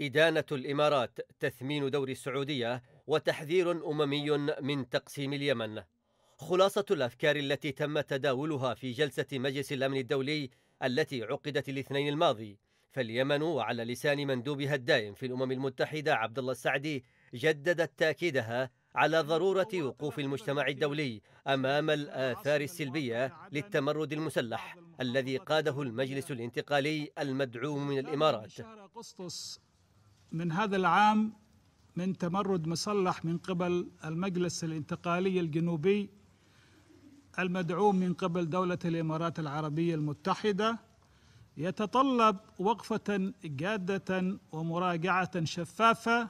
إدانة الإمارات تثمين دور السعودية وتحذير أممي من تقسيم اليمن خلاصة الأفكار التي تم تداولها في جلسة مجلس الأمن الدولي التي عقدت الاثنين الماضي فاليمن وعلى لسان مندوبها الدائم في الأمم المتحدة عبد الله السعدي جددت تأكيدها على ضرورة وقوف المجتمع الدولي أمام الآثار السلبية للتمرد المسلح الذي قاده المجلس الانتقالي المدعوم من الإمارات من هذا العام من تمرد مسلح من قبل المجلس الانتقالي الجنوبي المدعوم من قبل دولة الإمارات العربية المتحدة يتطلب وقفة جادة ومراجعة شفافة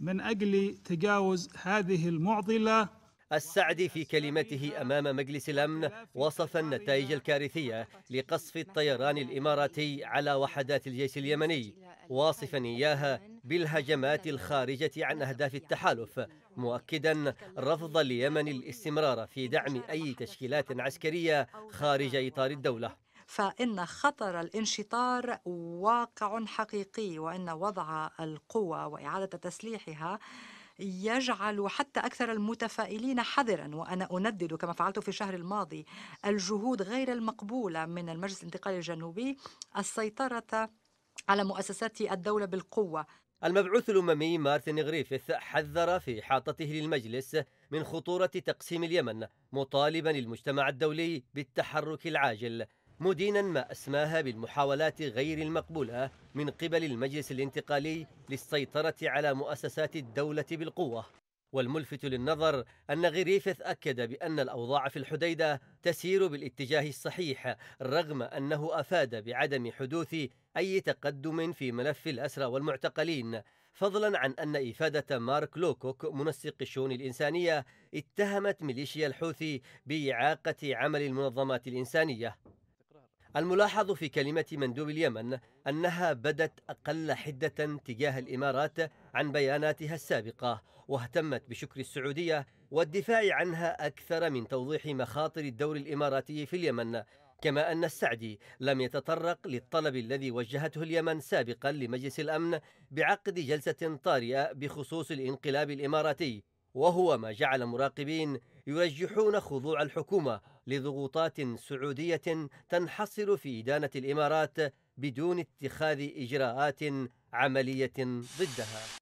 من أجل تجاوز هذه المعضلة السعدي في كلمته أمام مجلس الأمن وصف النتائج الكارثية لقصف الطيران الإماراتي على وحدات الجيش اليمني واصفا إياها بالهجمات الخارجة عن أهداف التحالف مؤكدا رفض اليمن الاستمرار في دعم أي تشكيلات عسكرية خارج إطار الدولة فإن خطر الانشطار واقع حقيقي وإن وضع القوى وإعادة تسليحها يجعل حتى أكثر المتفائلين حذرا وأنا أندد كما فعلت في الشهر الماضي الجهود غير المقبولة من المجلس الانتقالي الجنوبي السيطرة على مؤسسات الدولة بالقوة المبعوث الأممي مارتن غريفيث حذر في إحاطته للمجلس من خطورة تقسيم اليمن مطالبا المجتمع الدولي بالتحرك العاجل مدينا ما أسماها بالمحاولات غير المقبولة من قبل المجلس الانتقالي للسيطرة على مؤسسات الدولة بالقوة والملفت للنظر أن غريفث أكد بأن الأوضاع في الحديدة تسير بالاتجاه الصحيح رغم أنه أفاد بعدم حدوث أي تقدم في ملف الأسرى والمعتقلين فضلا عن أن إفادة مارك لوكوك منسق الشؤون الإنسانية اتهمت ميليشيا الحوثي بإعاقة عمل المنظمات الإنسانية الملاحظ في كلمة مندوب اليمن أنها بدت أقل حدة تجاه الإمارات عن بياناتها السابقة واهتمت بشكر السعودية والدفاع عنها أكثر من توضيح مخاطر الدور الإماراتي في اليمن كما أن السعدي لم يتطرق للطلب الذي وجهته اليمن سابقا لمجلس الأمن بعقد جلسة طارئة بخصوص الانقلاب الإماراتي وهو ما جعل مراقبين يرجحون خضوع الحكومة لضغوطات سعودية تنحصر في إدانة الإمارات بدون اتخاذ إجراءات عملية ضدها